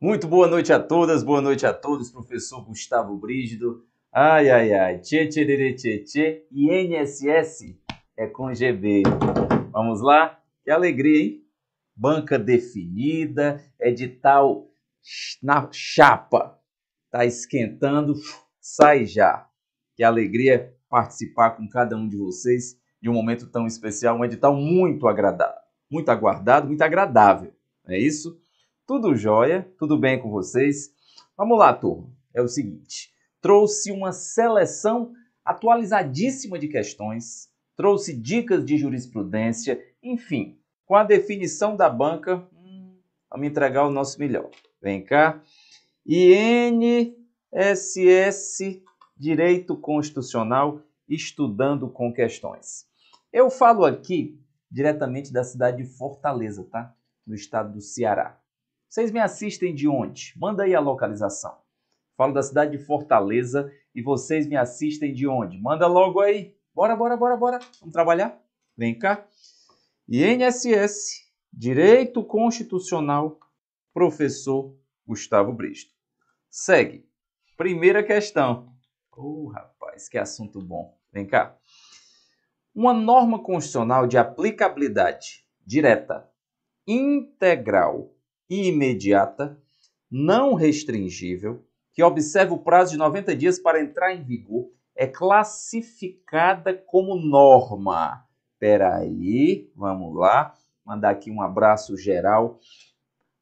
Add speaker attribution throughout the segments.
Speaker 1: Muito boa noite a todas, boa noite a todos, professor Gustavo Brígido. Ai, ai, ai, tchê, tchê, tchê, tchê, tchê. INSS é com GB. Vamos lá? Que alegria, hein? Banca definida, é edital na chapa. Tá esquentando, sai já. Que alegria participar com cada um de vocês de um momento tão especial, um edital muito agradável, muito aguardado, muito agradável. É isso? Tudo jóia? Tudo bem com vocês? Vamos lá, turma. É o seguinte: trouxe uma seleção atualizadíssima de questões, trouxe dicas de jurisprudência, enfim, com a definição da banca, hum, vamos entregar o nosso melhor. Vem cá. INSS Direito Constitucional Estudando com Questões. Eu falo aqui diretamente da cidade de Fortaleza, tá? No estado do Ceará. Vocês me assistem de onde? Manda aí a localização. Falo da cidade de Fortaleza e vocês me assistem de onde? Manda logo aí. Bora, bora, bora, bora. Vamos trabalhar? Vem cá. INSS, Direito Constitucional, professor Gustavo Bristo. Segue. Primeira questão. Ô, oh, rapaz, que assunto bom. Vem cá. Uma norma constitucional de aplicabilidade direta, integral imediata, não restringível, que observa o prazo de 90 dias para entrar em vigor, é classificada como norma. Peraí, vamos lá. Mandar aqui um abraço geral.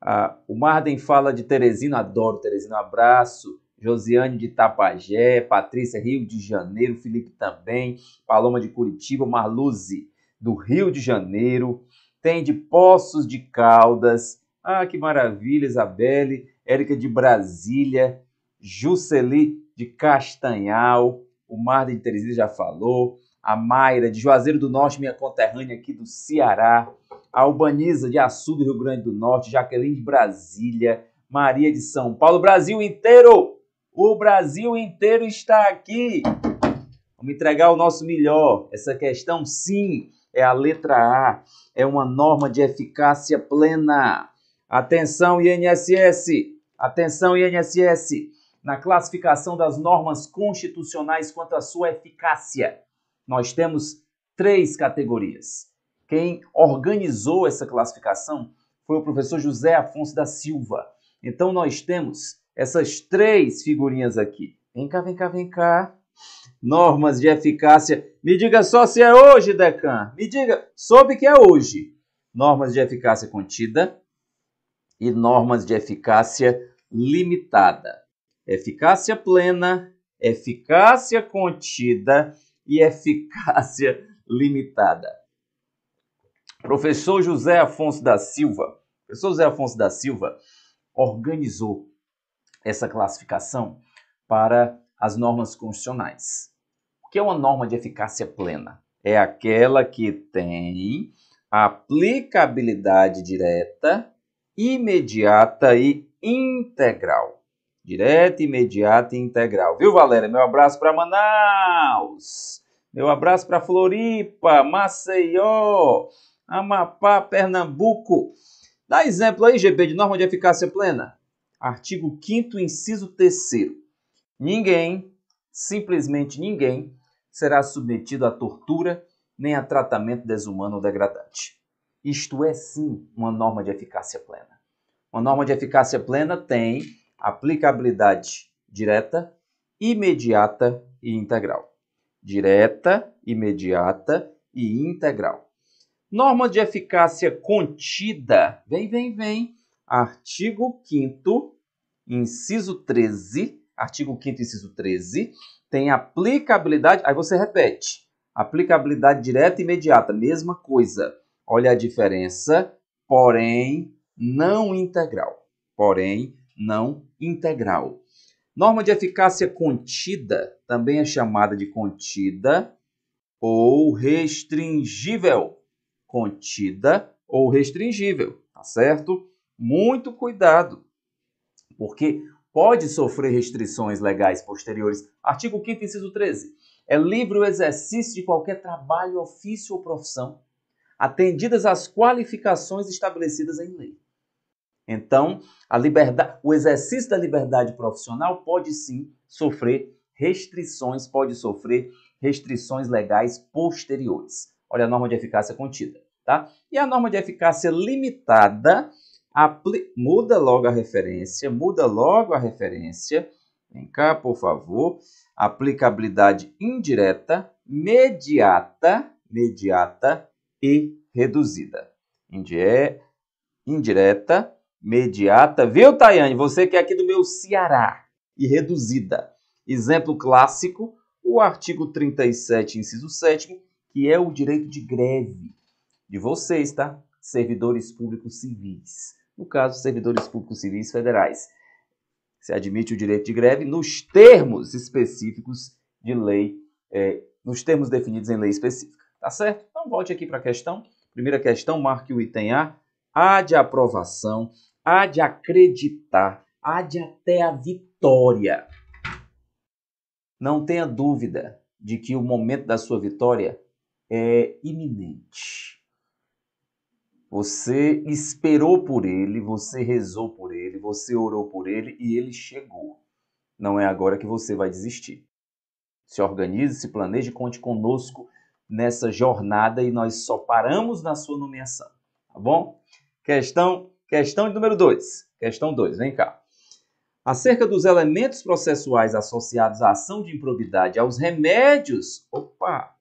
Speaker 1: Ah, o Marden fala de Teresina, adoro Teresina, um abraço. Josiane de Tapajé, Patrícia Rio de Janeiro, Felipe também, Paloma de Curitiba, Marluzi do Rio de Janeiro, tem de Poços de Caldas, ah, que maravilha, Isabelle, Érica de Brasília, Juceli de Castanhal, o Mar de Teresina já falou, a Mayra de Juazeiro do Norte, minha conterrânea aqui do Ceará, a Albaniza de Açu do Rio Grande do Norte, Jaqueline de Brasília, Maria de São Paulo, Brasil inteiro! O Brasil inteiro está aqui! Vamos entregar o nosso melhor. Essa questão, sim, é a letra A, é uma norma de eficácia plena. Atenção, INSS! Atenção, INSS! Na classificação das normas constitucionais quanto à sua eficácia, nós temos três categorias. Quem organizou essa classificação foi o professor José Afonso da Silva. Então nós temos essas três figurinhas aqui. Vem cá, vem cá, vem cá. Normas de eficácia. Me diga só se é hoje, Decan. Me diga, soube que é hoje. Normas de eficácia contida, e normas de eficácia limitada. Eficácia plena, eficácia contida e eficácia limitada. Professor José Afonso da Silva, professor José Afonso da Silva organizou essa classificação para as normas constitucionais. O que é uma norma de eficácia plena? É aquela que tem aplicabilidade direta imediata e integral. Direta, imediata e integral. Viu, Valéria? Meu abraço para Manaus. Meu abraço para Floripa, Maceió, Amapá, Pernambuco. Dá exemplo aí, GB, de norma de eficácia plena. Artigo 5 inciso 3 Ninguém, simplesmente ninguém, será submetido à tortura nem a tratamento desumano ou degradante. Isto é sim uma norma de eficácia plena. Uma norma de eficácia plena tem aplicabilidade direta, imediata e integral. Direta, imediata e integral. Norma de eficácia contida. Vem, vem, vem. Artigo 5 inciso 13, artigo 5 inciso 13, tem aplicabilidade, aí você repete. Aplicabilidade direta e imediata, mesma coisa. Olha a diferença, porém não integral. Porém não integral. Norma de eficácia contida também é chamada de contida ou restringível. Contida ou restringível, tá certo? Muito cuidado, porque pode sofrer restrições legais posteriores. Artigo 5 inciso 13. É livre o exercício de qualquer trabalho, ofício ou profissão atendidas às qualificações estabelecidas em lei. Então, o exercício da liberdade profissional pode sim sofrer restrições, pode sofrer restrições legais posteriores. Olha a norma de eficácia é contida, tá? E a norma de eficácia limitada muda logo a referência, muda logo a referência. Vem cá, por favor. Aplicabilidade indireta, mediata, mediata e reduzida. Indie... Indireta, mediata, viu, Tayane? Você que é aqui do meu Ceará e reduzida. Exemplo clássico, o artigo 37, inciso 7, que é o direito de greve de vocês, tá? Servidores públicos civis. No caso, servidores públicos civis federais. Se admite o direito de greve nos termos específicos de lei, eh, nos termos definidos em lei específica. Tá certo? Então, volte aqui para a questão. Primeira questão, marque o item A. Há de aprovação, há de acreditar, há de até a vitória. Não tenha dúvida de que o momento da sua vitória é iminente. Você esperou por ele, você rezou por ele, você orou por ele e ele chegou. Não é agora que você vai desistir. Se organize, se planeje, conte conosco nessa jornada e nós só paramos na sua nomeação, tá bom? Questão, questão número 2. Questão 2, vem cá. Acerca dos elementos processuais associados à ação de improbidade aos remédios, opa,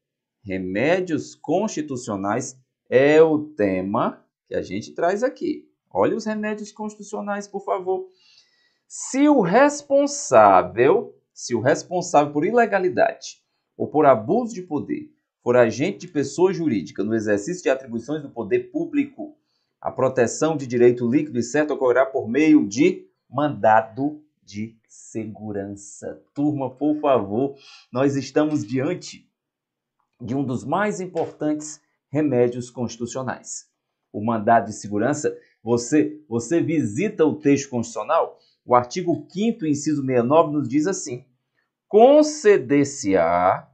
Speaker 1: remédios constitucionais é o tema que a gente traz aqui. Olha os remédios constitucionais, por favor. Se o responsável, se o responsável por ilegalidade ou por abuso de poder for agente de pessoa jurídica no exercício de atribuições do poder público, a proteção de direito líquido e certo ocorrerá por meio de mandado de segurança. Turma, por favor, nós estamos diante de um dos mais importantes remédios constitucionais. O mandado de segurança, você, você visita o texto constitucional, o artigo 5 inciso 69 nos diz assim: conceder-se-á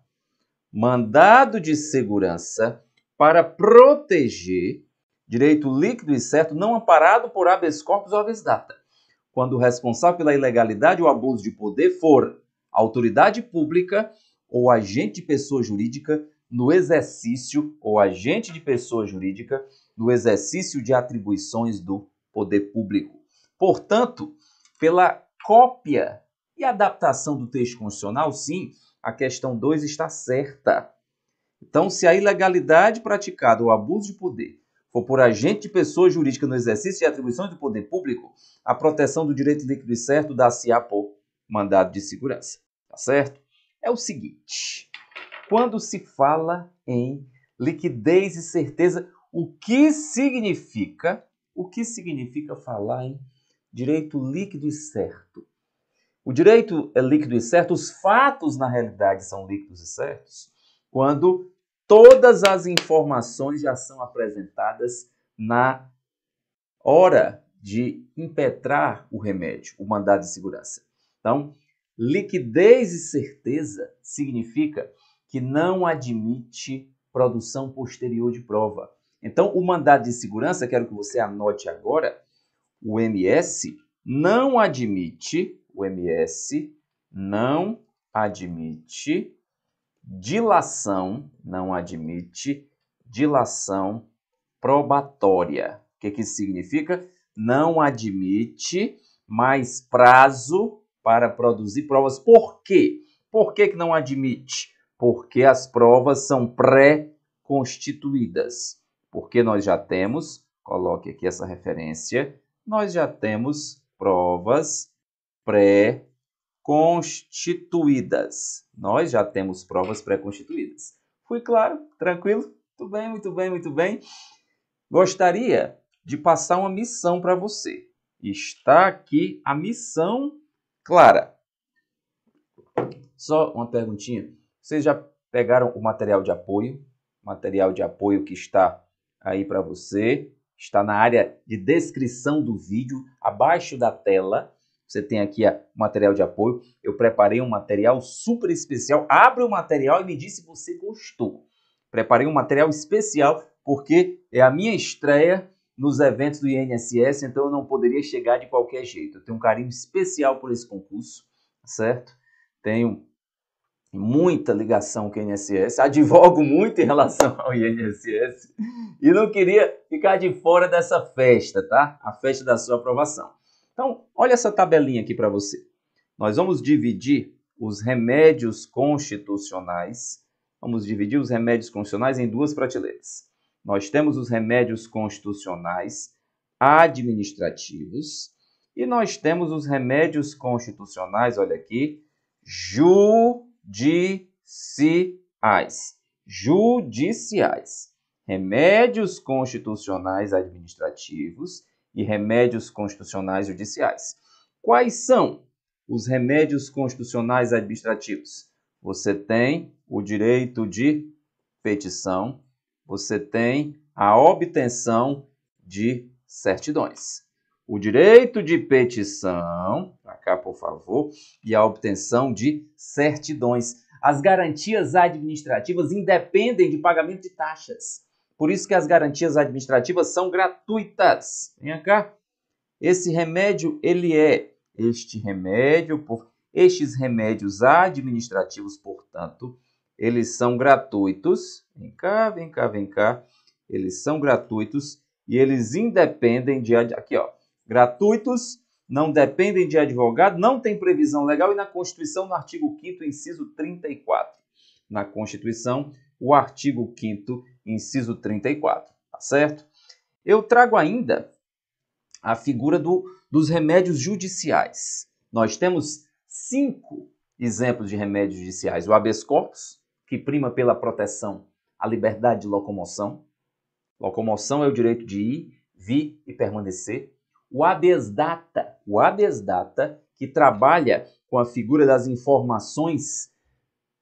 Speaker 1: mandado de segurança para proteger direito líquido e certo não amparado por habeas corpus ou habeas data, quando o responsável pela ilegalidade ou abuso de poder for autoridade pública ou agente de pessoa jurídica no exercício ou agente de pessoa jurídica no exercício de atribuições do poder público. Portanto, pela cópia e adaptação do texto constitucional, sim, a questão 2 está certa. Então, se a ilegalidade praticada ou abuso de poder for por agente de pessoa jurídica no exercício e atribuições do poder público, a proteção do direito líquido e certo dá-se a por mandado de segurança. Tá certo? É o seguinte: quando se fala em liquidez e certeza, o que significa? O que significa falar em direito líquido e certo? O direito é líquido e certo, os fatos na realidade são líquidos e certos quando todas as informações já são apresentadas na hora de impetrar o remédio, o mandado de segurança. Então, liquidez e certeza significa que não admite produção posterior de prova. Então, o mandado de segurança, quero que você anote agora, o MS não admite o MS não admite dilação, não admite dilação probatória. O que, que significa? Não admite mais prazo para produzir provas. Por quê? Por que, que não admite? Porque as provas são pré-constituídas. Porque nós já temos, coloque aqui essa referência, nós já temos provas pré-constituídas. Nós já temos provas pré-constituídas. Fui claro? Tranquilo? Muito bem, muito bem, muito bem. Gostaria de passar uma missão para você. Está aqui a missão clara. Só uma perguntinha. Vocês já pegaram o material de apoio? Material de apoio que está aí para você. Está na área de descrição do vídeo, abaixo da tela. Você tem aqui o material de apoio. Eu preparei um material super especial. Abra o material e me diz se você gostou. Preparei um material especial porque é a minha estreia nos eventos do INSS, então eu não poderia chegar de qualquer jeito. Eu tenho um carinho especial por esse concurso, certo? Tenho muita ligação com o INSS, advogo muito em relação ao INSS e não queria ficar de fora dessa festa, tá? A festa da sua aprovação. Então, olha essa tabelinha aqui para você. Nós vamos dividir os remédios constitucionais, vamos dividir os remédios constitucionais em duas prateleiras. Nós temos os remédios constitucionais administrativos e nós temos os remédios constitucionais, olha aqui, judiciais. Judiciais. Remédios constitucionais administrativos e remédios constitucionais judiciais. Quais são os remédios constitucionais administrativos? Você tem o direito de petição, você tem a obtenção de certidões. O direito de petição, para cá por favor, e a obtenção de certidões. As garantias administrativas independem de pagamento de taxas. Por isso que as garantias administrativas são gratuitas. Venha cá. Esse remédio, ele é este remédio, por... estes remédios administrativos, portanto, eles são gratuitos. Vem cá, vem cá, vem cá. Eles são gratuitos e eles independem de aqui, ó. Gratuitos, não dependem de advogado, não tem previsão legal e na Constituição, no artigo 5º, inciso 34. Na Constituição, o artigo 5 inciso 34, tá certo? Eu trago ainda a figura do, dos remédios judiciais. Nós temos cinco exemplos de remédios judiciais: o habeas corpus, que prima pela proteção à liberdade de locomoção. Locomoção é o direito de ir, vir e permanecer. O habeas data, o habeas data, que trabalha com a figura das informações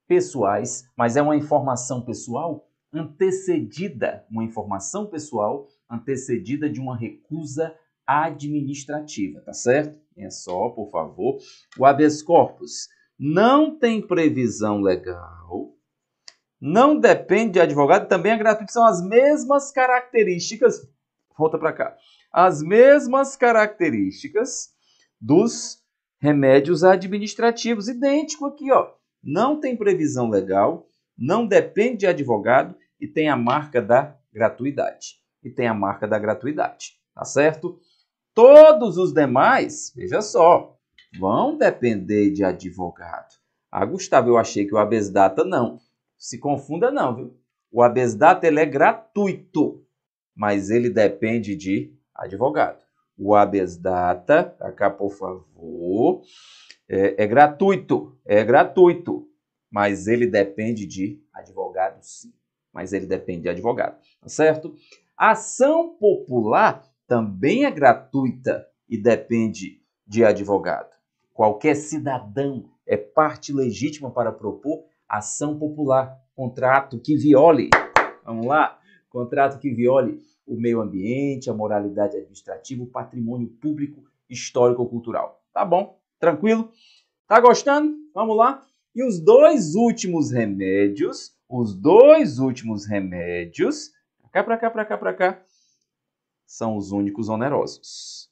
Speaker 1: pessoais, mas é uma informação pessoal antecedida uma informação pessoal, antecedida de uma recusa administrativa, tá certo? É só, por favor. O habeas corpus não tem previsão legal, não depende de advogado, também é gratuito, são as mesmas características. Volta para cá. As mesmas características dos remédios administrativos, idêntico aqui, ó. Não tem previsão legal, não depende de advogado e tem a marca da gratuidade. E tem a marca da gratuidade, tá certo? Todos os demais, veja só, vão depender de advogado. Ah, Gustavo, eu achei que o abesdata data não. Se confunda não, viu? O abesdata data ele é gratuito, mas ele depende de advogado. O abesdata, data, tá cá por favor, é, é gratuito, é gratuito mas ele depende de advogado, sim. Mas ele depende de advogado, tá certo? ação popular também é gratuita e depende de advogado. Qualquer cidadão é parte legítima para propor ação popular, contrato que viole, vamos lá, contrato que viole o meio ambiente, a moralidade administrativa, o patrimônio público, histórico ou cultural. Tá bom? Tranquilo? Tá gostando? Vamos lá? E os dois últimos remédios, os dois últimos remédios, pra cá, pra cá, pra cá, pra cá, são os únicos onerosos.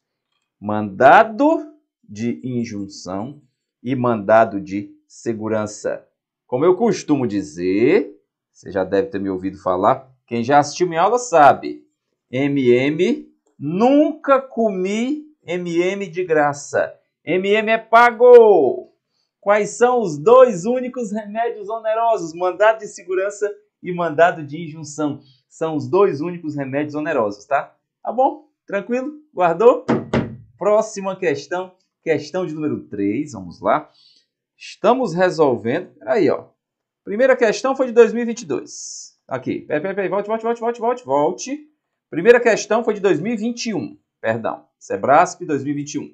Speaker 1: Mandado de injunção e mandado de segurança. Como eu costumo dizer, você já deve ter me ouvido falar, quem já assistiu minha aula sabe. MM, nunca comi MM de graça. MM é pago. Quais são os dois únicos remédios onerosos? Mandado de segurança e mandado de injunção. São os dois únicos remédios onerosos, tá? Tá bom? Tranquilo? Guardou? Próxima questão, questão de número 3, vamos lá. Estamos resolvendo. Aí, ó. Primeira questão foi de 2022. Aqui. Peraí, peraí, peraí. Volte, volte, volte, volte, volte, volte. Primeira questão foi de 2021. Perdão. Sebrasp 2021.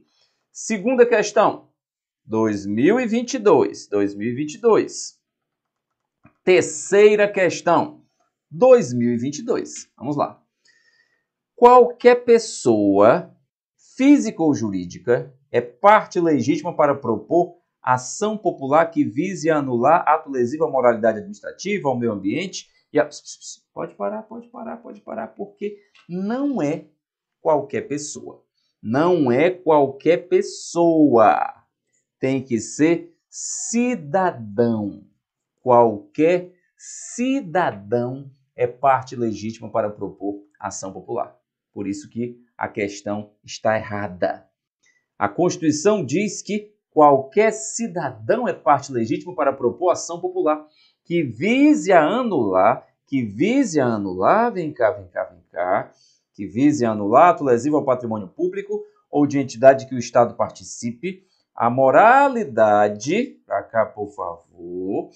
Speaker 1: Segunda questão, 2022, 2022. Terceira questão, 2022. Vamos lá. Qualquer pessoa física ou jurídica é parte legítima para propor ação popular que vise anular ato lesivo à moralidade administrativa, ao meio ambiente e a... Pode parar, pode parar, pode parar, porque não é qualquer pessoa. Não é qualquer pessoa tem que ser cidadão. Qualquer cidadão é parte legítima para propor ação popular. Por isso que a questão está errada. A Constituição diz que qualquer cidadão é parte legítima para propor ação popular que vise a anular, que vise a anular, vem cá, vem cá, vem cá, que vise a anular ato lesivo ao patrimônio público ou de entidade que o Estado participe, a moralidade, para cá, por favor,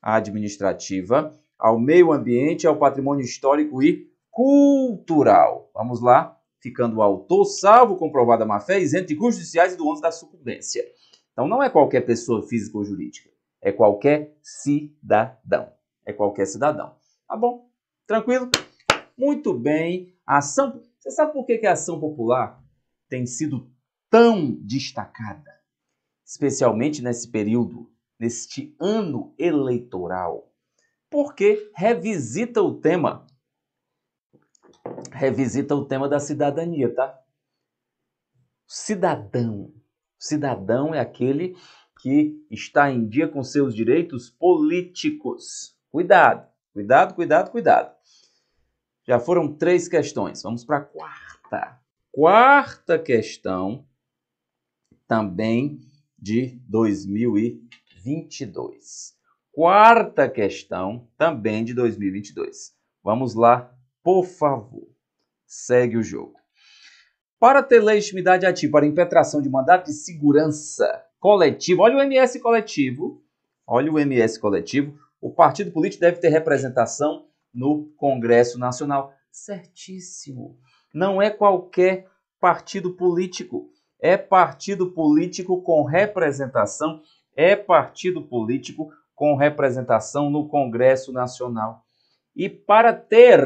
Speaker 1: administrativa, ao meio ambiente, ao patrimônio histórico e cultural. Vamos lá, ficando o autor salvo comprovada má-fé, isento de custos judiciais e do ônus da sucumbência. Então não é qualquer pessoa física ou jurídica, é qualquer cidadão. É qualquer cidadão. Tá bom? Tranquilo? Muito bem. A ação. Você sabe por que a ação popular tem sido tão destacada? especialmente nesse período, neste ano eleitoral, porque revisita o tema. Revisita o tema da cidadania, tá? Cidadão. Cidadão é aquele que está em dia com seus direitos políticos. Cuidado, cuidado, cuidado, cuidado. Já foram três questões. Vamos para a quarta. Quarta questão, também de 2022. Quarta questão, também de 2022. Vamos lá, por favor. Segue o jogo. Para ter legitimidade ativa para impetração de mandato de segurança coletivo, olha o MS coletivo, olha o MS coletivo, o partido político deve ter representação no Congresso Nacional. Certíssimo. Não é qualquer partido político é partido político com representação, é partido político com representação no Congresso Nacional. E para ter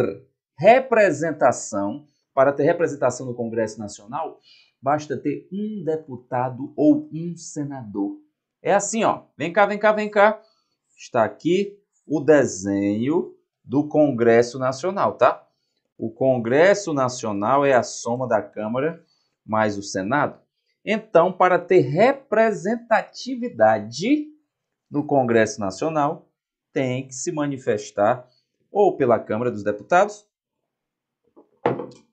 Speaker 1: representação, para ter representação no Congresso Nacional, basta ter um deputado ou um senador. É assim, ó. Vem cá, vem cá, vem cá. Está aqui o desenho do Congresso Nacional, tá? O Congresso Nacional é a soma da Câmara mais o Senado. Então, para ter representatividade no Congresso Nacional, tem que se manifestar ou pela Câmara dos Deputados,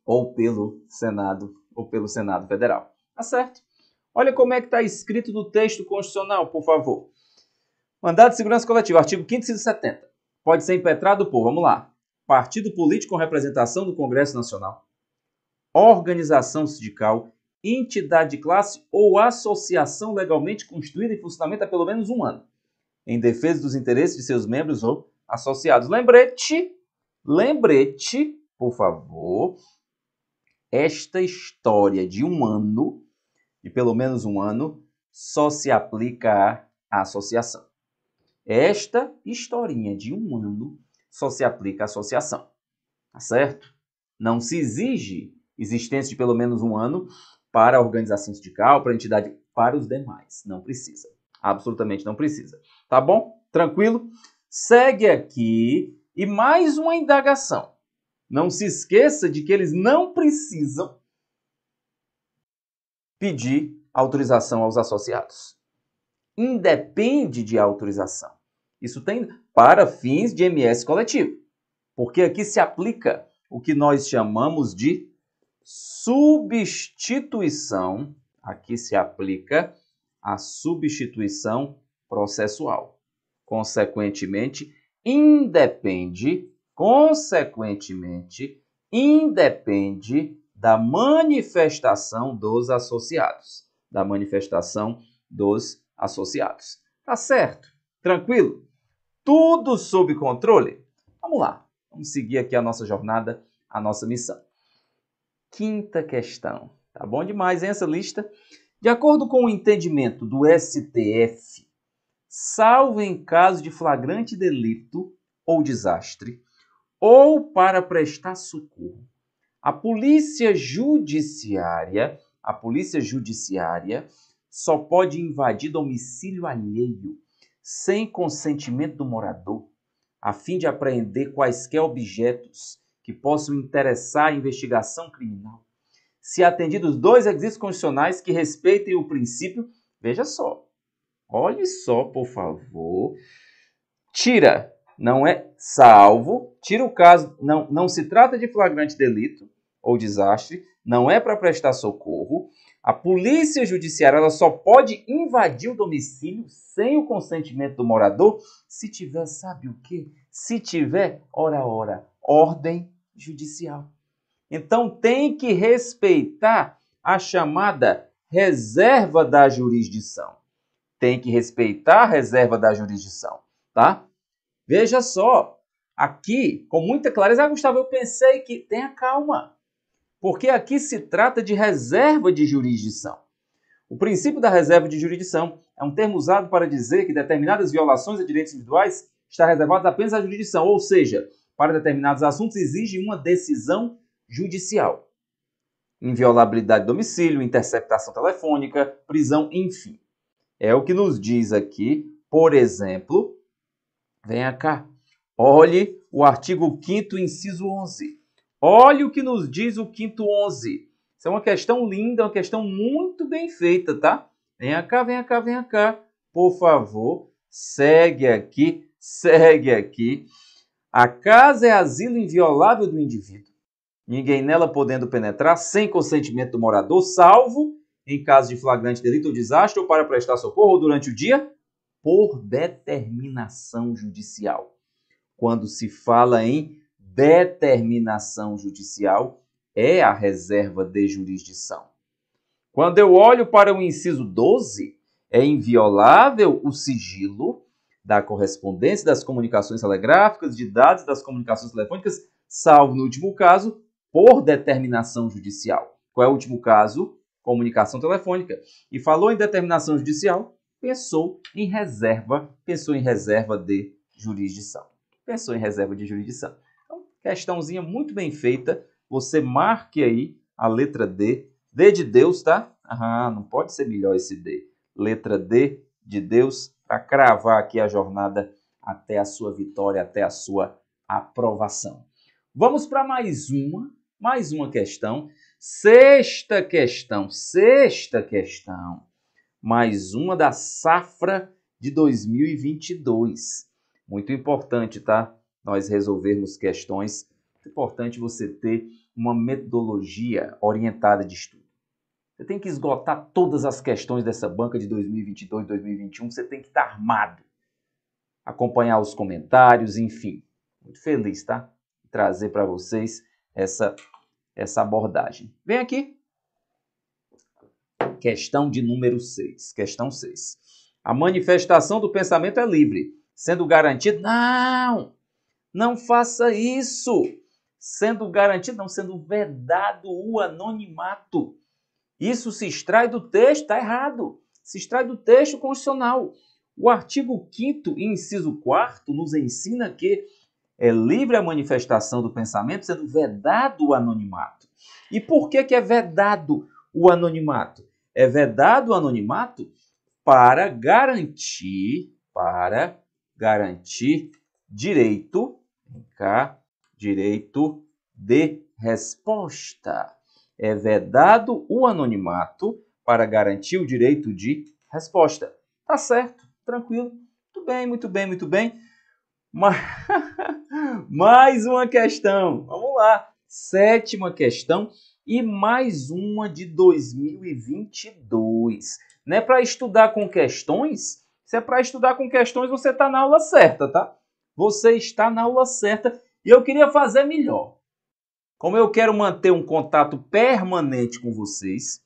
Speaker 1: ou pelo Senado, ou pelo Senado Federal. Tá certo? Olha como é que está escrito no texto constitucional, por favor. Mandado de segurança coletiva, artigo 570. Pode ser impetrado por, vamos lá, partido político com representação do Congresso Nacional, organização sindical entidade de classe ou associação legalmente constituída e funcionamento há pelo menos um ano, em defesa dos interesses de seus membros ou associados. Lembrete, lembrete, por favor, esta história de um ano, de pelo menos um ano, só se aplica à associação. Esta historinha de um ano só se aplica à associação, tá certo? Não se exige existência de pelo menos um ano para a organização sindical, para a entidade, para os demais. Não precisa. Absolutamente não precisa. Tá bom? Tranquilo? Segue aqui e mais uma indagação. Não se esqueça de que eles não precisam pedir autorização aos associados. Independe de autorização. Isso tem para fins de MS coletivo, porque aqui se aplica o que nós chamamos de substituição, aqui se aplica a substituição processual. Consequentemente, independe, consequentemente, independe da manifestação dos associados, da manifestação dos associados. Tá certo? Tranquilo? Tudo sob controle? Vamos lá. Vamos seguir aqui a nossa jornada, a nossa missão quinta questão. Tá bom demais hein, essa lista? De acordo com o entendimento do STF, salvo em caso de flagrante delito ou desastre, ou para prestar socorro, a polícia judiciária, a polícia judiciária só pode invadir domicílio alheio sem consentimento do morador, a fim de apreender quaisquer objetos que possam interessar a investigação criminal. Se atendidos dois requisitos constitucionais que respeitem o princípio, veja só, olhe só, por favor, tira, não é salvo, tira o caso, não, não se trata de flagrante delito ou desastre, não é para prestar socorro. A polícia judiciária ela só pode invadir o domicílio sem o consentimento do morador se tiver, sabe o quê? Se tiver, ora, ora, ordem judicial. Então tem que respeitar a chamada reserva da jurisdição. Tem que respeitar a reserva da jurisdição, tá? Veja só, aqui, com muita clareza, ah, Gustavo, eu pensei que tenha calma, porque aqui se trata de reserva de jurisdição. O princípio da reserva de jurisdição é um termo usado para dizer que determinadas violações a direitos individuais está reservado apenas à jurisdição, ou seja, para determinados assuntos exige uma decisão judicial. Inviolabilidade de domicílio, interceptação telefônica, prisão, enfim. É o que nos diz aqui, por exemplo, venha cá, olhe o artigo 5 inciso 11. Olhe o que nos diz o 5 11. Isso é uma questão linda, uma questão muito bem feita, tá? Venha cá, venha cá, venha cá. Por favor, segue aqui, segue aqui. A casa é asilo inviolável do indivíduo, ninguém nela podendo penetrar sem consentimento do morador, salvo em caso de flagrante delito ou desastre ou para prestar socorro durante o dia, por determinação judicial. Quando se fala em determinação judicial, é a reserva de jurisdição. Quando eu olho para o inciso 12, é inviolável o sigilo da correspondência, das comunicações telegráficas, de dados das comunicações telefônicas, salvo no último caso, por determinação judicial. Qual é o último caso? Comunicação telefônica. E falou em determinação judicial, pensou em reserva, pensou em reserva de jurisdição. Pensou em reserva de jurisdição. Então, questãozinha muito bem feita. Você marque aí a letra D. D de Deus, tá? Ah, não pode ser melhor esse D. Letra D de Deus para cravar aqui a jornada até a sua vitória, até a sua aprovação. Vamos para mais uma, mais uma questão. Sexta questão, sexta questão. Mais uma da safra de 2022. Muito importante, tá? Nós resolvermos questões. Muito importante você ter uma metodologia orientada de estudo. Você tem que esgotar todas as questões dessa banca de 2022, 2021. Você tem que estar armado. Acompanhar os comentários, enfim. Muito feliz, tá? Trazer para vocês essa, essa abordagem. Vem aqui. Questão de número 6. Questão 6. A manifestação do pensamento é livre, sendo garantido. Não! Não faça isso! Sendo garantido, não sendo vedado o anonimato isso se extrai do texto, está errado. Se extrai do texto constitucional. O artigo 5 inciso 4 nos ensina que é livre a manifestação do pensamento, sendo vedado o anonimato. E por que, que é vedado o anonimato? É vedado o anonimato para garantir, para garantir direito, cá, direito de resposta é vedado o anonimato para garantir o direito de resposta. Tá certo, tranquilo. Muito bem, muito bem, muito bem. mais uma questão. Vamos lá. Sétima questão e mais uma de 2022. Não é para estudar com questões? Se é para estudar com questões, você está na aula certa, tá? Você está na aula certa. E eu queria fazer melhor. Como eu quero manter um contato permanente com vocês,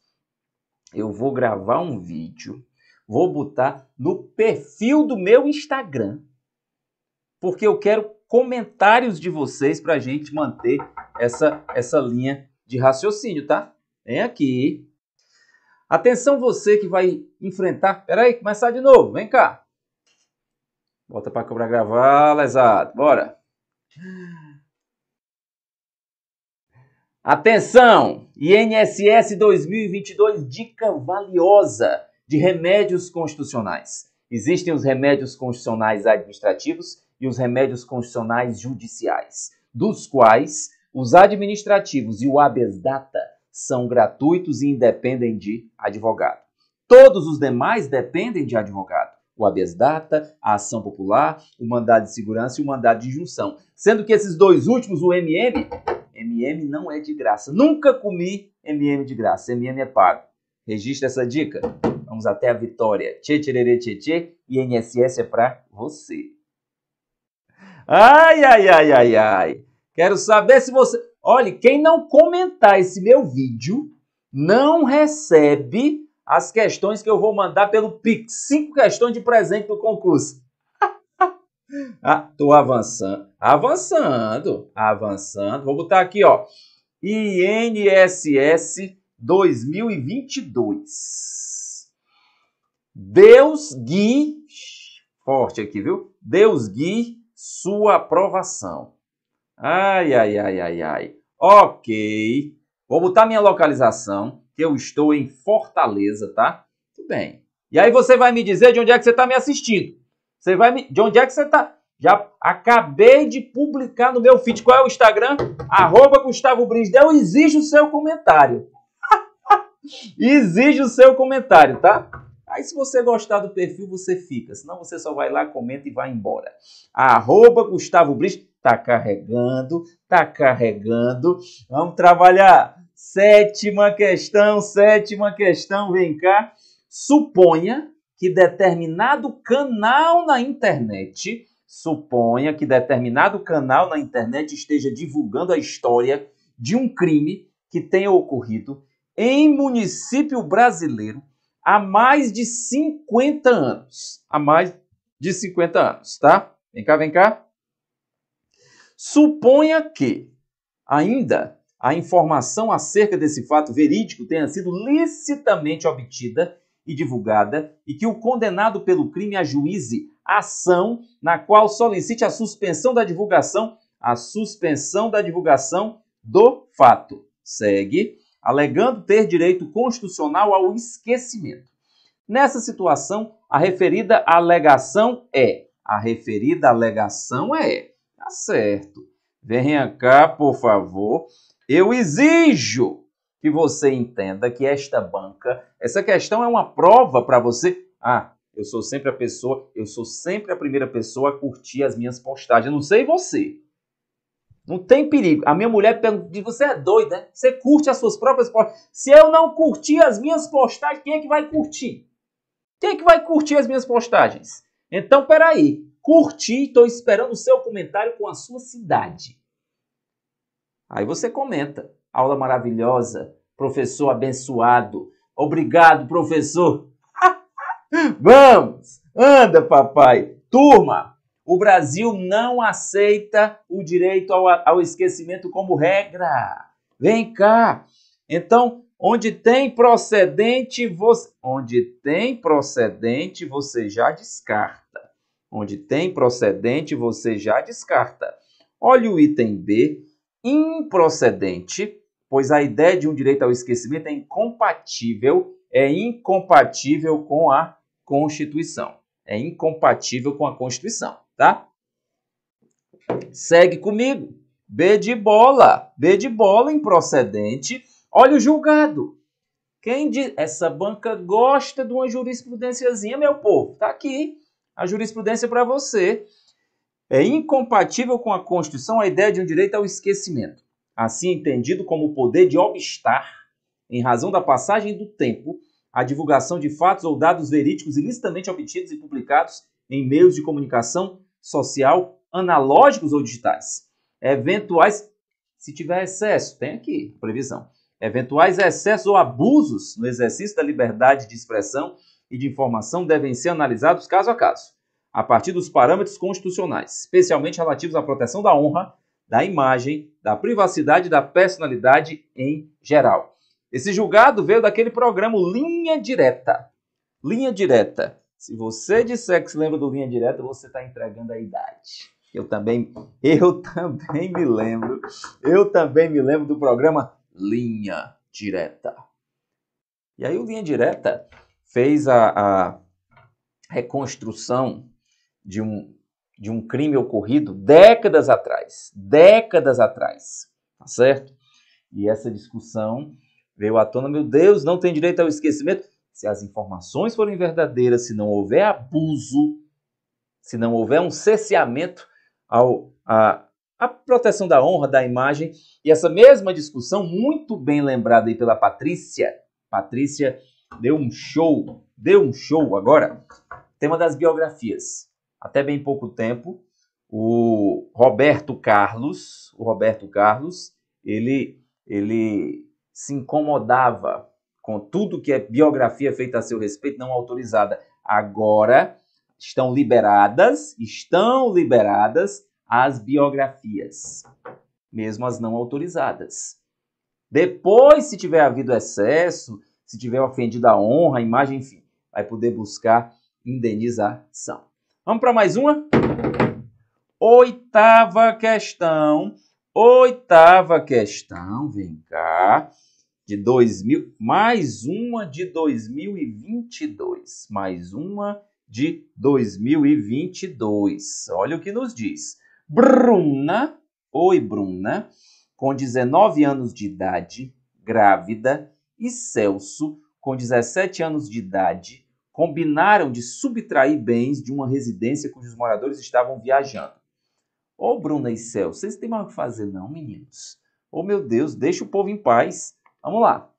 Speaker 1: eu vou gravar um vídeo, vou botar no perfil do meu Instagram, porque eu quero comentários de vocês para a gente manter essa, essa linha de raciocínio, tá? Vem aqui. Atenção você que vai enfrentar... Peraí, começar de novo. Vem cá. Bota para gravar, lesado. Bora. Bora. Atenção! INSS 2022, dica valiosa de remédios constitucionais. Existem os remédios constitucionais administrativos e os remédios constitucionais judiciais, dos quais os administrativos e o habeas data são gratuitos e independem de advogado. Todos os demais dependem de advogado. O habeas data, a ação popular, o mandado de segurança e o mandado de injunção, Sendo que esses dois últimos, o MM, MM não é de graça. Nunca comi MM de graça. MM é pago. Registra essa dica. Vamos até a vitória. Tchê, tchê, tchê, tchê. INSS é para você. Ai, ai, ai, ai, ai. Quero saber se você... Olha, quem não comentar esse meu vídeo não recebe as questões que eu vou mandar pelo Pix. Cinco questões de presente do concurso. Ah, tô avançando, avançando, avançando. Vou botar aqui, ó, INSS 2022. Deus guie, forte aqui, viu? Deus guie sua aprovação. Ai, ai, ai, ai, ai. Ok. Vou botar minha localização, que eu estou em Fortaleza, tá? Tudo bem. E aí você vai me dizer de onde é que você está me assistindo. Você vai me. De onde é que você tá? Já acabei de publicar no meu feed. Qual é o Instagram? Arroba Gustavo Brisdel. Exige o seu comentário. Exige o seu comentário, tá? Aí se você gostar do perfil, você fica. Senão você só vai lá, comenta e vai embora. Arroba Gustavo Tá carregando, tá carregando. Vamos trabalhar. Sétima questão, sétima questão. Vem cá. Suponha que determinado canal na internet, suponha que determinado canal na internet esteja divulgando a história de um crime que tenha ocorrido em município brasileiro há mais de 50 anos. Há mais de 50 anos, tá? Vem cá, vem cá. Suponha que ainda a informação acerca desse fato verídico tenha sido licitamente obtida e divulgada e que o condenado pelo crime ajuize ação na qual solicite a suspensão da divulgação, a suspensão da divulgação do fato. Segue alegando ter direito constitucional ao esquecimento. Nessa situação, a referida alegação é. A referida alegação é. Tá certo. Venha cá, por favor. Eu exijo que você entenda que esta banca, essa questão é uma prova para você. Ah, eu sou sempre a pessoa, eu sou sempre a primeira pessoa a curtir as minhas postagens. Eu não sei você. Não tem perigo. A minha mulher pergunta: você é doida? É? Você curte as suas próprias postagens? Se eu não curtir as minhas postagens, quem é que vai curtir? Quem é que vai curtir as minhas postagens? Então, peraí. Curti, estou esperando o seu comentário com a sua cidade. Aí você comenta. Aula maravilhosa. Professor abençoado. Obrigado, professor. Vamos! Anda, papai. Turma, o Brasil não aceita o direito ao, ao esquecimento como regra. Vem cá. Então, onde tem procedente, você onde tem procedente, você já descarta. Onde tem procedente, você já descarta. Olha o item B, improcedente pois a ideia de um direito ao esquecimento é incompatível, é incompatível com a Constituição. É incompatível com a Constituição, tá? Segue comigo. B de bola. B de bola improcedente. Olha o julgado. Quem diz... Essa banca gosta de uma jurisprudênciazinha, meu povo. Tá aqui a jurisprudência para você. É incompatível com a Constituição a ideia de um direito ao esquecimento assim entendido como o poder de obstar, em razão da passagem do tempo, a divulgação de fatos ou dados verídicos ilicitamente obtidos e publicados em meios de comunicação social analógicos ou digitais. Eventuais, se tiver excesso, tem aqui previsão. Eventuais excessos ou abusos no exercício da liberdade de expressão e de informação devem ser analisados caso a caso, a partir dos parâmetros constitucionais, especialmente relativos à proteção da honra, da imagem, da privacidade, da personalidade em geral. Esse julgado veio daquele programa Linha Direta. Linha Direta. Se você disser que se lembra do Linha Direta, você está entregando a idade. Eu também, eu também me lembro. Eu também me lembro do programa Linha Direta. E aí o Linha Direta fez a, a reconstrução de um, de um crime ocorrido décadas atrás, décadas atrás, tá certo? E essa discussão veio à tona, meu Deus, não tem direito ao esquecimento. Se as informações forem verdadeiras, se não houver abuso, se não houver um cerceamento ao, a, a proteção da honra, da imagem, e essa mesma discussão, muito bem lembrada aí pela Patrícia, Patrícia deu um show, deu um show agora, tema das biografias até bem pouco tempo, o Roberto Carlos, o Roberto Carlos, ele, ele se incomodava com tudo que é biografia feita a seu respeito não autorizada. Agora estão liberadas, estão liberadas as biografias, mesmo as não autorizadas. Depois, se tiver havido excesso, se tiver ofendido a honra, a imagem, enfim, vai poder buscar indenização. Vamos para mais uma? Oitava questão. Oitava questão, vem cá. De 2000, mais uma de 2022. Mais uma de 2022. Olha o que nos diz. Bruna, oi Bruna, com 19 anos de idade, grávida, e Celso, com 17 anos de idade, combinaram de subtrair bens de uma residência cujos moradores estavam viajando. Ô oh, Bruna e Céu, vocês têm o que fazer não, meninos? Ô oh, meu Deus, deixa o povo em paz. Vamos lá.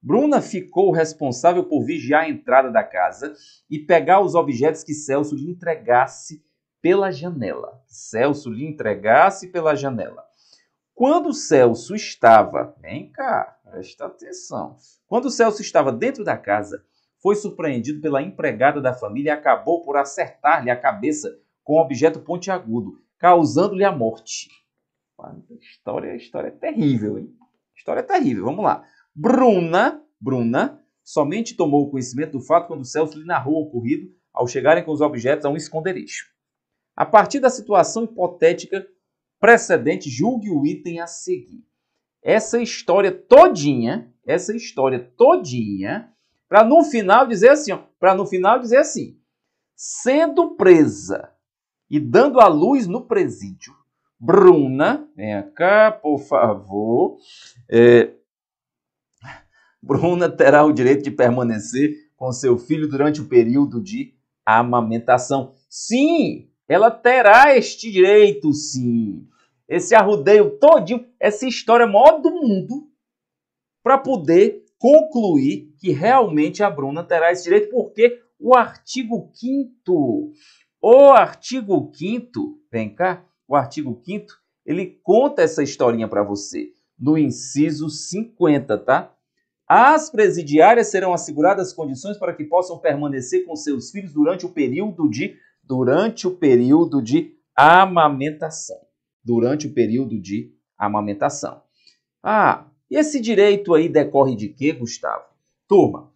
Speaker 1: Bruna ficou responsável por vigiar a entrada da casa e pegar os objetos que Celso lhe entregasse pela janela. Celso lhe entregasse pela janela. Quando Celso estava, vem cá, presta atenção. Quando Celso estava dentro da casa, foi surpreendido pela empregada da família e acabou por acertar-lhe a cabeça com um objeto pontiagudo, causando-lhe a morte. A história, história é terrível, hein? história é terrível. Vamos lá. Bruna, Bruna, somente tomou conhecimento do fato quando Celso lhe narrou o ocorrido ao chegarem com os objetos a um esconderijo. A partir da situação hipotética precedente, julgue o item a seguir. Essa história todinha, essa história todinha para no final dizer assim, para no final dizer assim: sendo presa e dando à luz no presídio, Bruna, vem cá, por favor. É, Bruna terá o direito de permanecer com seu filho durante o período de amamentação. Sim, ela terá este direito, sim. Esse arrudeio todinho, essa história é maior do mundo, para poder concluir que realmente a Bruna terá esse direito, porque o artigo 5 o artigo 5 vem cá, o artigo 5 ele conta essa historinha para você, no inciso 50, tá? As presidiárias serão asseguradas condições para que possam permanecer com seus filhos durante o período de durante o período de amamentação. Durante o período de amamentação. Ah, e esse direito aí decorre de quê, Gustavo? Turma,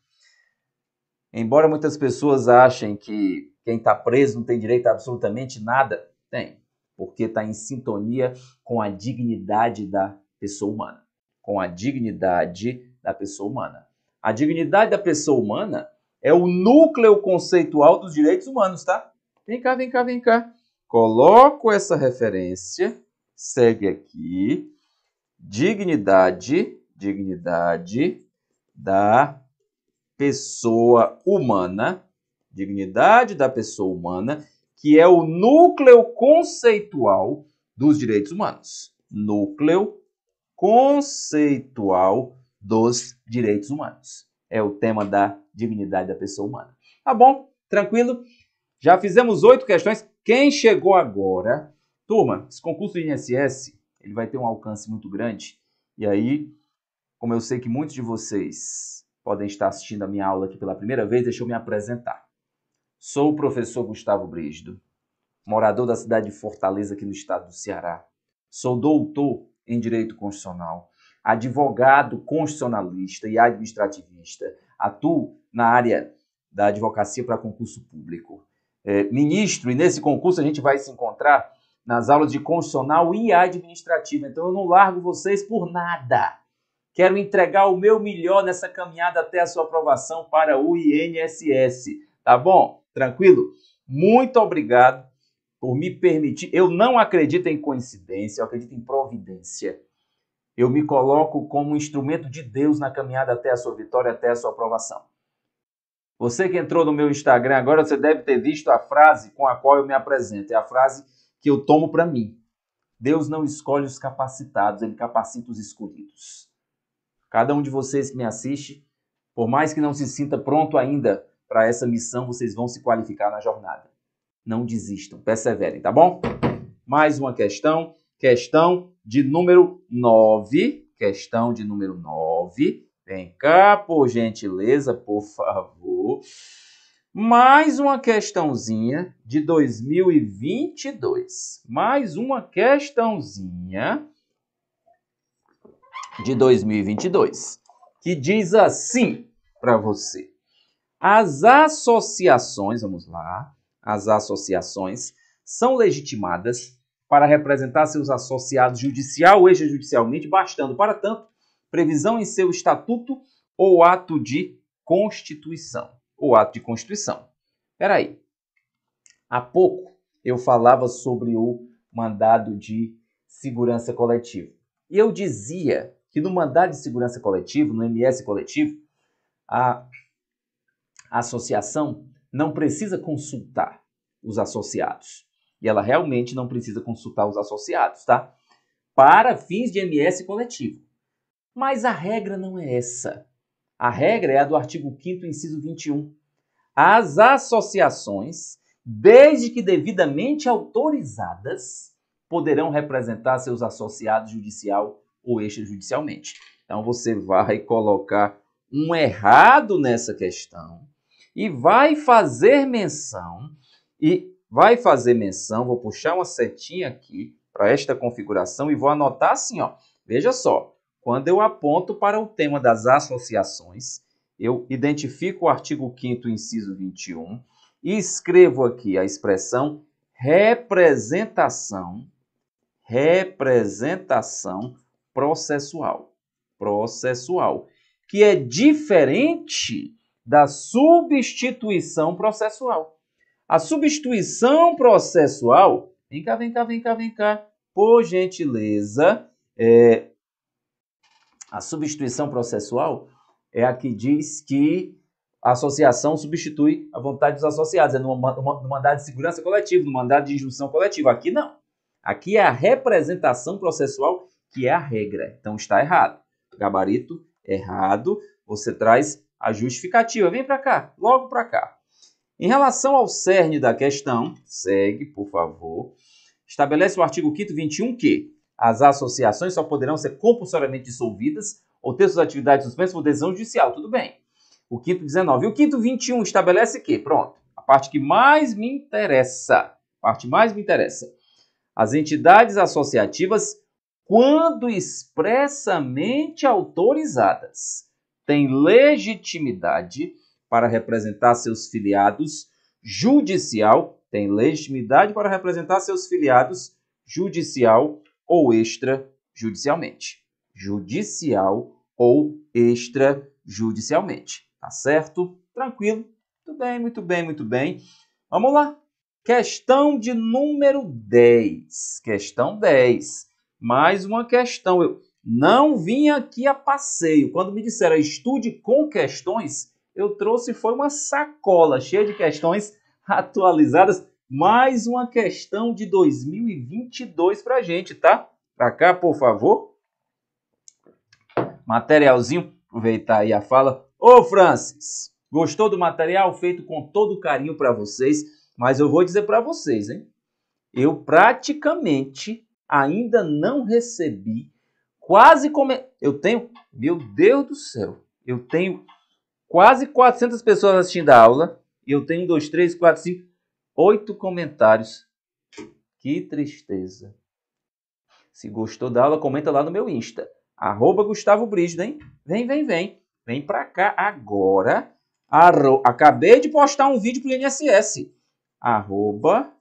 Speaker 1: embora muitas pessoas achem que quem está preso não tem direito a absolutamente nada, tem, porque está em sintonia com a dignidade da pessoa humana. Com a dignidade da pessoa humana. A dignidade da pessoa humana é o núcleo conceitual dos direitos humanos, tá? Vem cá, vem cá, vem cá. Coloco essa referência, segue aqui dignidade, dignidade da pessoa humana, dignidade da pessoa humana, que é o núcleo conceitual dos direitos humanos. Núcleo conceitual dos direitos humanos. É o tema da dignidade da pessoa humana. Tá bom? Tranquilo? Já fizemos oito questões. Quem chegou agora, turma, esse concurso do INSS ele vai ter um alcance muito grande. E aí, como eu sei que muitos de vocês podem estar assistindo a minha aula aqui pela primeira vez, deixa eu me apresentar. Sou o professor Gustavo Brígido, morador da cidade de Fortaleza, aqui no estado do Ceará. Sou doutor em Direito Constitucional, advogado constitucionalista e administrativista. Atuo na área da advocacia para concurso público. É, ministro, e nesse concurso a gente vai se encontrar nas aulas de constitucional e administrativa. Então eu não largo vocês por nada. Quero entregar o meu melhor nessa caminhada até a sua aprovação para o INSS. Tá bom? Tranquilo? Muito obrigado por me permitir. Eu não acredito em coincidência, eu acredito em providência. Eu me coloco como instrumento de Deus na caminhada até a sua vitória, até a sua aprovação. Você que entrou no meu Instagram agora, você deve ter visto a frase com a qual eu me apresento. É a frase que eu tomo para mim. Deus não escolhe os capacitados, ele capacita os escolhidos. Cada um de vocês que me assiste, por mais que não se sinta pronto ainda para essa missão, vocês vão se qualificar na jornada. Não desistam, perseverem, tá bom? Mais uma questão, questão de número 9, questão de número 9. Vem cá, por gentileza, por favor. Mais uma questãozinha de 2022. Mais uma questãozinha de 2022 que diz assim para você: As associações, vamos lá, as associações são legitimadas para representar seus associados judicial ou extrajudicialmente, bastando para tanto previsão em seu estatuto ou ato de constituição o ato de constituição. Espera aí. Há pouco eu falava sobre o mandado de segurança coletiva. E eu dizia que no mandado de segurança coletivo, no MS coletivo, a associação não precisa consultar os associados. E ela realmente não precisa consultar os associados, tá? Para fins de MS coletivo. Mas a regra não é essa. A regra é a do artigo 5 inciso 21. As associações, desde que devidamente autorizadas, poderão representar seus associados judicial ou extrajudicialmente. Então você vai colocar um errado nessa questão e vai fazer menção e vai fazer menção, vou puxar uma setinha aqui para esta configuração e vou anotar assim, ó. Veja só, quando eu aponto para o tema das associações, eu identifico o artigo 5 inciso 21 e escrevo aqui a expressão representação, representação processual, processual, que é diferente da substituição processual. A substituição processual, vem cá, vem cá, vem cá, vem cá, por gentileza, é, a substituição processual é a que diz que a associação substitui a vontade dos associados. É no, no, no mandado de segurança coletivo, no mandado de injunção coletiva. Aqui não. Aqui é a representação processual que é a regra. Então está errado. Gabarito errado. Você traz a justificativa. Vem para cá, logo para cá. Em relação ao cerne da questão, segue, por favor. Estabelece o artigo 5 21 que as associações só poderão ser compulsoriamente dissolvidas ou ter suas atividades suspensas por decisão judicial. Tudo bem. O quinto 19. E o quinto 21 estabelece que, pronto, a parte que mais me interessa, a parte mais me interessa. As entidades associativas, quando expressamente autorizadas, têm legitimidade para representar seus filiados judicial, tem legitimidade para representar seus filiados judicial ou extrajudicialmente. Judicial ou extrajudicialmente. Tá certo? Tranquilo? Muito bem, muito bem, muito bem. Vamos lá. Questão de número 10. Questão 10. Mais uma questão. Eu não vim aqui a passeio. Quando me disseram estude com questões, eu trouxe foi uma sacola cheia de questões atualizadas mais uma questão de 2022 para gente, tá? Para cá, por favor. Materialzinho, aproveitar aí a fala. Ô, Francis, gostou do material feito com todo carinho para vocês? Mas eu vou dizer para vocês, hein? Eu praticamente ainda não recebi quase como eu tenho, meu Deus do céu, eu tenho quase 400 pessoas assistindo a aula. Eu tenho 1, 2, 3, 4, 5, oito comentários. Que tristeza. Se gostou da aula, comenta lá no meu Insta. Arroba Gustavo hein? Vem, vem, vem. Vem pra cá agora. Arro... Acabei de postar um vídeo pro INSS. Arroba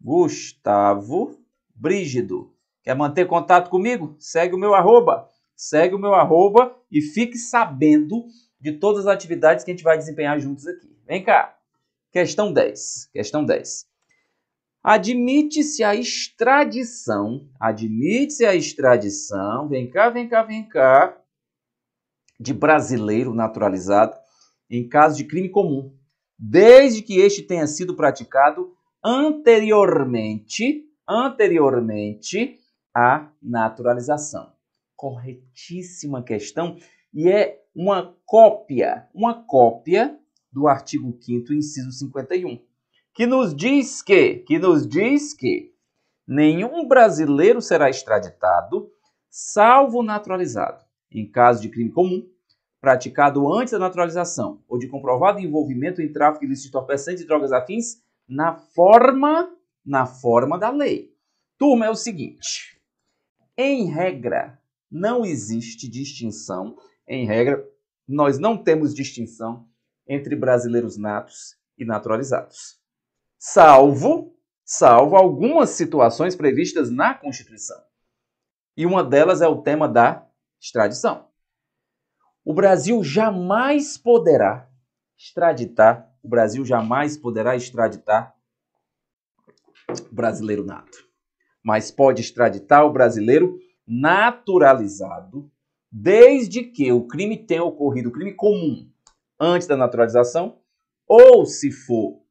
Speaker 1: Gustavo Brígido. Quer manter contato comigo? Segue o meu arroba. Segue o meu arroba e fique sabendo de todas as atividades que a gente vai desempenhar juntos aqui. Vem cá! Questão 10. Questão 10. Admite-se a extradição, admite-se a extradição, vem cá, vem cá, vem cá, de brasileiro naturalizado em caso de crime comum, desde que este tenha sido praticado anteriormente, anteriormente à naturalização. Corretíssima questão e é uma cópia, uma cópia do artigo 5 inciso 51, que nos diz que, que nos diz que nenhum brasileiro será extraditado, salvo naturalizado, em caso de crime comum praticado antes da naturalização ou de comprovado envolvimento em tráfico ilícito de entorpecentes e drogas afins na forma na forma da lei. Turma, é o seguinte, em regra, não existe distinção, em regra, nós não temos distinção entre brasileiros natos e naturalizados. Salvo, salvo algumas situações previstas na Constituição. E uma delas é o tema da extradição. O Brasil jamais poderá extraditar, o Brasil jamais poderá extraditar o brasileiro nato. Mas pode extraditar o brasileiro naturalizado desde que o crime tenha ocorrido, o crime comum, antes da naturalização, ou se for,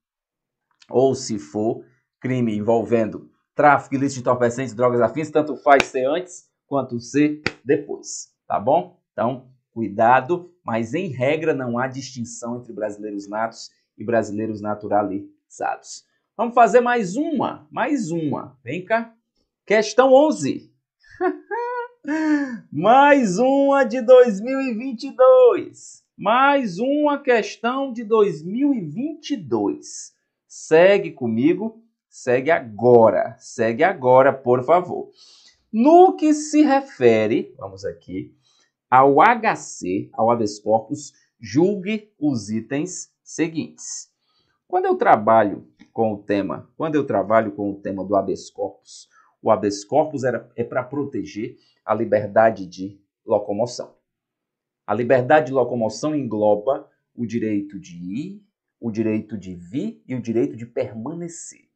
Speaker 1: ou se for crime envolvendo tráfico ilícito de entorpecentes, drogas afins, tanto faz ser antes quanto ser depois, tá bom? Então, cuidado, mas em regra não há distinção entre brasileiros natos e brasileiros naturalizados. Vamos fazer mais uma, mais uma. Vem cá. Questão 11. mais uma de 2022 mais uma questão de 2022. Segue comigo, segue agora, segue agora, por favor. No que se refere, vamos aqui, ao HC, ao habeas corpus, julgue os itens seguintes. Quando eu trabalho com o tema, quando eu trabalho com o tema do habeas corpus, o habeas corpus era, é para proteger a liberdade de locomoção. A liberdade de locomoção engloba o direito de ir, o direito de vir e o direito de permanecer.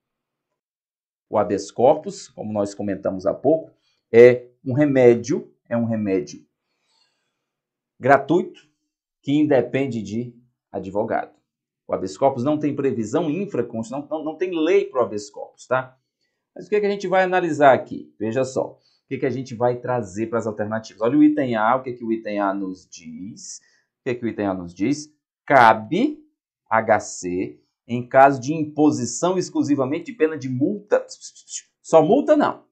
Speaker 1: O habeas corpus, como nós comentamos há pouco, é um remédio, é um remédio gratuito que independe de advogado. O habeas corpus não tem previsão infraconstitucional, não, não, tem lei para o habeas corpus, tá? Mas o que, é que a gente vai analisar aqui? Veja só que, que a gente vai trazer para as alternativas? Olha o item A, o que, que o item A nos diz? O que, que o item A nos diz? Cabe HC em caso de imposição exclusivamente de pena de multa. Só multa não.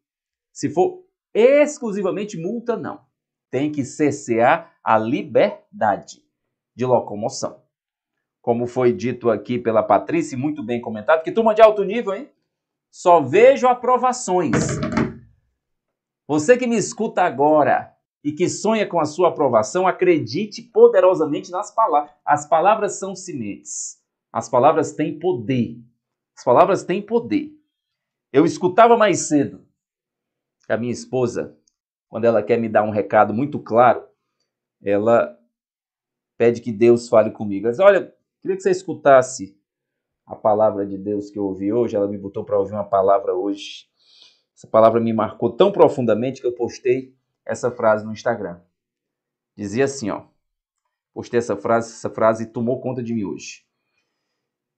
Speaker 1: Se for exclusivamente multa, não. Tem que cessear a liberdade de locomoção. Como foi dito aqui pela Patrícia, muito bem comentado, que turma de alto nível, hein? Só vejo aprovações. Você que me escuta agora e que sonha com a sua aprovação, acredite poderosamente nas palavras. As palavras são sementes. As palavras têm poder. As palavras têm poder. Eu escutava mais cedo que a minha esposa, quando ela quer me dar um recado muito claro, ela pede que Deus fale comigo. Ela diz: Olha, queria que você escutasse a palavra de Deus que eu ouvi hoje. Ela me botou para ouvir uma palavra hoje essa palavra me marcou tão profundamente que eu postei essa frase no Instagram. Dizia assim, ó. Postei essa frase, essa frase tomou conta de mim hoje.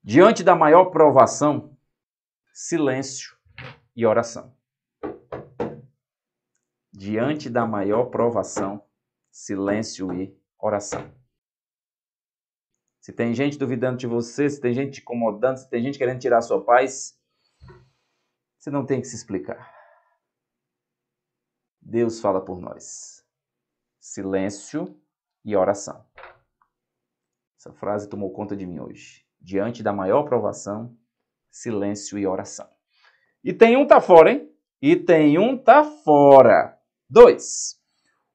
Speaker 1: Diante da maior provação, silêncio e oração. Diante da maior provação, silêncio e oração. Se tem gente duvidando de você, se tem gente te incomodando, se tem gente querendo tirar sua paz, você não tem que se explicar. Deus fala por nós. Silêncio e oração. Essa frase tomou conta de mim hoje. Diante da maior provação, silêncio e oração. E tem um tá fora, hein? E tem um tá fora. Dois.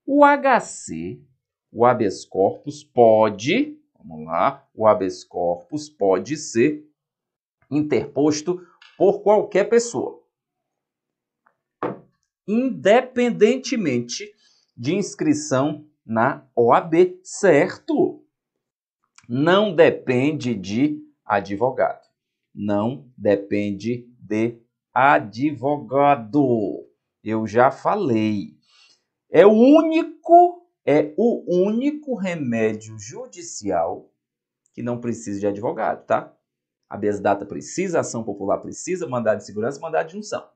Speaker 1: O HC, o habeas corpus, pode, vamos lá, o habeas corpus pode ser interposto por qualquer pessoa, independentemente de inscrição na OAB, certo? Não depende de advogado. Não depende de advogado. Eu já falei. É o único é o único remédio judicial que não precisa de advogado, tá? Habeas data precisa, ação popular precisa, mandado de segurança, mandado de junção.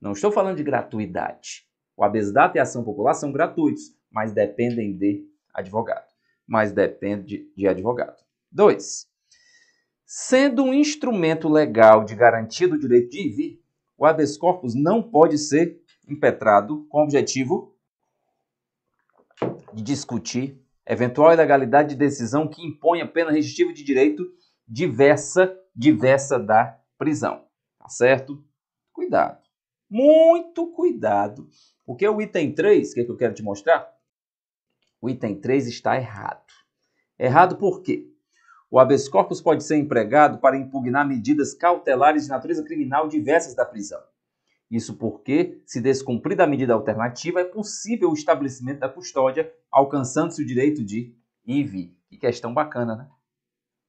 Speaker 1: Não estou falando de gratuidade. O habeas data e a ação popular são gratuitos, mas dependem de advogado. Mas depende de advogado. 2. Sendo um instrumento legal de garantia do direito de ir, o habeas corpus não pode ser impetrado com o objetivo de discutir eventual ilegalidade de decisão que a pena restritiva de direito diversa, diversa da prisão. Tá certo? Cuidado. Muito cuidado. Porque o item 3, que, é que eu quero te mostrar? O item 3 está errado. Errado por quê? O habeas corpus pode ser empregado para impugnar medidas cautelares de natureza criminal diversas da prisão. Isso porque, se descumprida a medida alternativa, é possível o estabelecimento da custódia, alcançando-se o direito de IVI. Que questão bacana, né?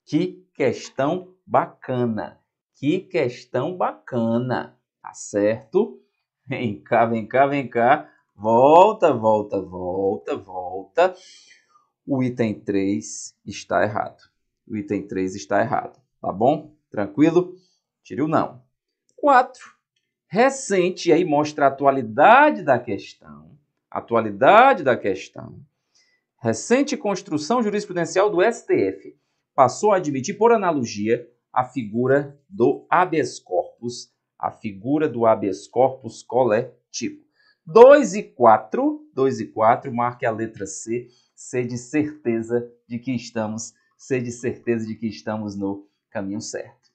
Speaker 1: Que questão bacana! Que questão bacana! Tá certo? Vem cá, vem cá, vem cá. Volta, volta, volta, volta. O item 3 está errado. O item 3 está errado. Tá bom? Tranquilo? Tire o não. 4. Recente, aí mostra a atualidade da questão. Atualidade da questão. Recente construção jurisprudencial do STF passou a admitir, por analogia, a figura do habeas corpus, a figura do habeas corpus coletivo. 2 e 4, 2 e 4, marque a letra C, C de certeza de que estamos, C de certeza de que estamos no caminho certo.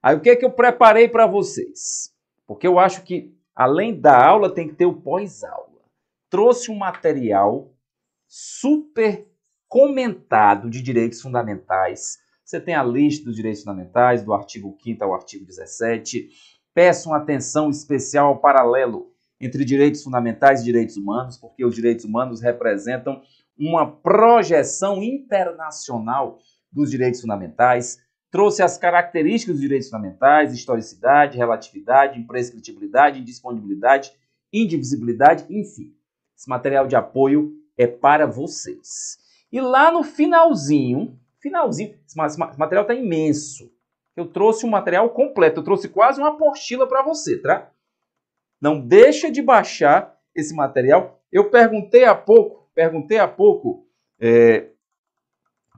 Speaker 1: Aí o que é que eu preparei para vocês? Porque eu acho que além da aula tem que ter o pós-aula. Trouxe um material super comentado de direitos fundamentais. Você tem a lista dos direitos fundamentais, do artigo 5 ao artigo 17. Peço uma atenção especial ao paralelo entre direitos fundamentais e direitos humanos, porque os direitos humanos representam uma projeção internacional dos direitos fundamentais. Trouxe as características dos direitos fundamentais, historicidade, relatividade, imprescritibilidade, indisponibilidade, indivisibilidade, enfim. Esse material de apoio é para vocês. E lá no finalzinho, finalzinho, esse material está imenso. Eu trouxe um material completo, eu trouxe quase uma apostila para você, tá? Não deixa de baixar esse material. Eu perguntei há pouco, perguntei há pouco é,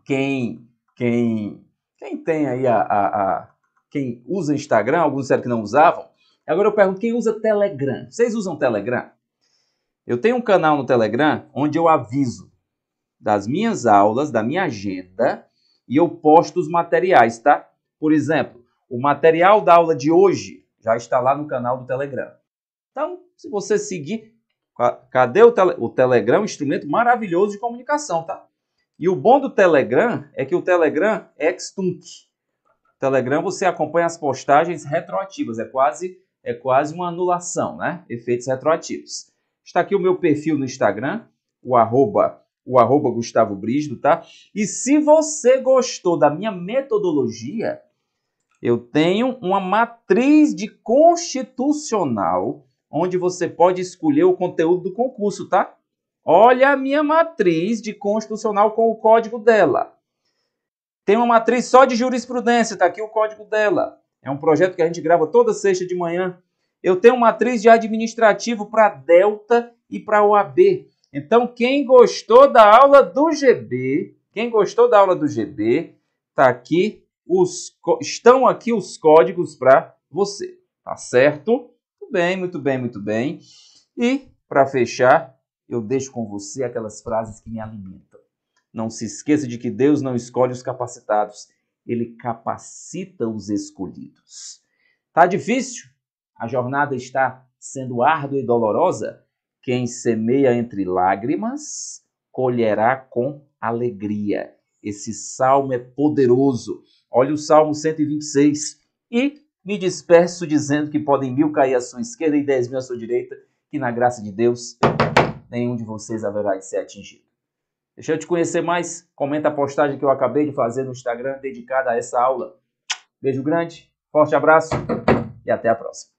Speaker 1: quem, quem, quem tem aí a, a, a, quem usa Instagram, alguns disseram que não usavam. Agora eu pergunto quem usa Telegram. Vocês usam Telegram? Eu tenho um canal no Telegram onde eu aviso das minhas aulas, da minha agenda, e eu posto os materiais, tá? Por exemplo, o material da aula de hoje já está lá no canal do Telegram. Então, se você seguir, cadê o, tele, o Telegram? Um instrumento maravilhoso de comunicação, tá? E o bom do Telegram é que o Telegram é extunk. Telegram você acompanha as postagens retroativas, é quase é quase uma anulação, né? Efeitos retroativos. Está aqui o meu perfil no Instagram, o arroba o arroba Gustavo Brisdo, tá? E se você gostou da minha metodologia, eu tenho uma matriz de constitucional onde você pode escolher o conteúdo do concurso, tá? Olha a minha matriz de constitucional com o código dela. Tem uma matriz só de jurisprudência, tá aqui o código dela. É um projeto que a gente grava toda sexta de manhã. Eu tenho uma matriz de administrativo para Delta e para OAB. Então, quem gostou da aula do GB, quem gostou da aula do GB, tá aqui os estão aqui os códigos para você, tá certo? Muito bem, muito bem, muito bem. E para fechar, eu deixo com você aquelas frases que me alimentam. Não se esqueça de que Deus não escolhe os capacitados, ele capacita os escolhidos. Tá difícil? A jornada está sendo árdua e dolorosa? Quem semeia entre lágrimas, colherá com alegria. Esse salmo é poderoso. Olha o Salmo 126. E me disperso dizendo que podem mil cair à sua esquerda e dez mil à sua direita, que na graça de Deus nenhum de vocês haverá de ser atingido. Deixa eu te conhecer mais. Comenta a postagem que eu acabei de fazer no Instagram dedicada a essa aula. Beijo grande, forte abraço e até a próxima.